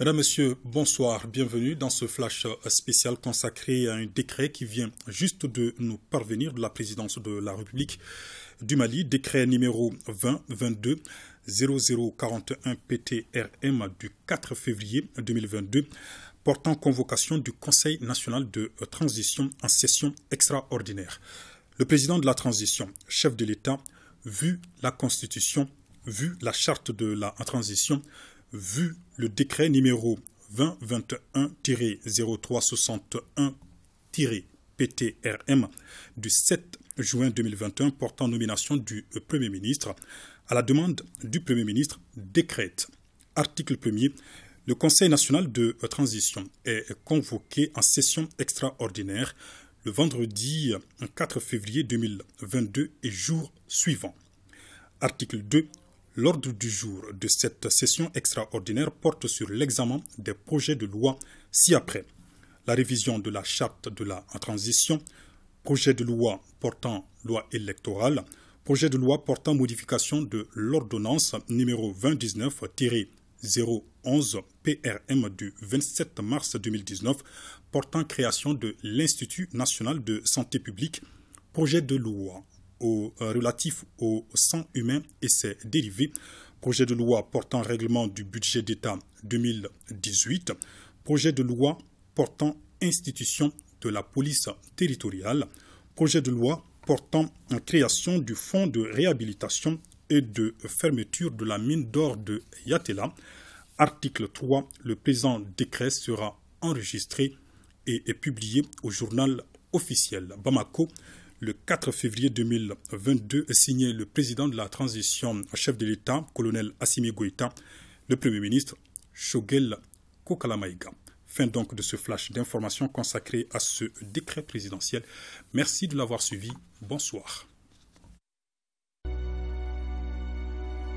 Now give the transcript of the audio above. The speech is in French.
Mesdames, Messieurs, bonsoir, bienvenue dans ce flash spécial consacré à un décret qui vient juste de nous parvenir de la présidence de la République du Mali, décret numéro 2022 0041 PTRM du 4 février 2022 portant convocation du Conseil national de transition en session extraordinaire. Le président de la transition, chef de l'État, vu la Constitution, vu la charte de la transition, vu le décret numéro 2021-0361-PTRM du 7 juin 2021 portant nomination du Premier ministre à la demande du Premier ministre décrète. Article 1er. Le Conseil national de transition est convoqué en session extraordinaire le vendredi 4 février 2022 et jour suivant Article 2. L'ordre du jour de cette session extraordinaire porte sur l'examen des projets de loi ci-après. La révision de la charte de la transition, projet de loi portant loi électorale, projet de loi portant modification de l'ordonnance numéro 2019-011 PRM du 27 mars 2019 portant création de l'Institut national de santé publique, projet de loi euh, relatif au sang humain et ses dérivés, projet de loi portant règlement du budget d'État 2018, projet de loi portant institution de la police territoriale, projet de loi portant création du fonds de réhabilitation et de fermeture de la mine d'or de Yatela. Article 3. Le présent décret sera enregistré et est publié au journal officiel Bamako, le 4 février 2022 est signé le président de la transition, chef de l'État, colonel Assimi Goïta, le Premier ministre Shogel Kokalamaïga. Fin donc de ce flash d'informations consacré à ce décret présidentiel. Merci de l'avoir suivi. Bonsoir.